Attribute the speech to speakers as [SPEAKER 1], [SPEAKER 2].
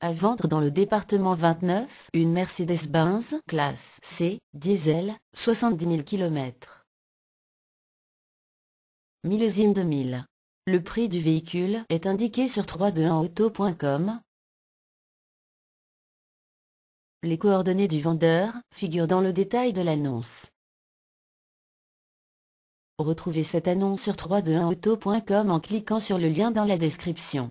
[SPEAKER 1] À vendre dans le département 29, une Mercedes-Benz classe C, diesel, 70 000 km. Millésime 2000. Le prix du véhicule est indiqué sur 321auto.com. Les coordonnées du vendeur figurent dans le
[SPEAKER 2] détail de l'annonce. Retrouvez cette annonce sur 321auto.com en cliquant sur le lien dans la description.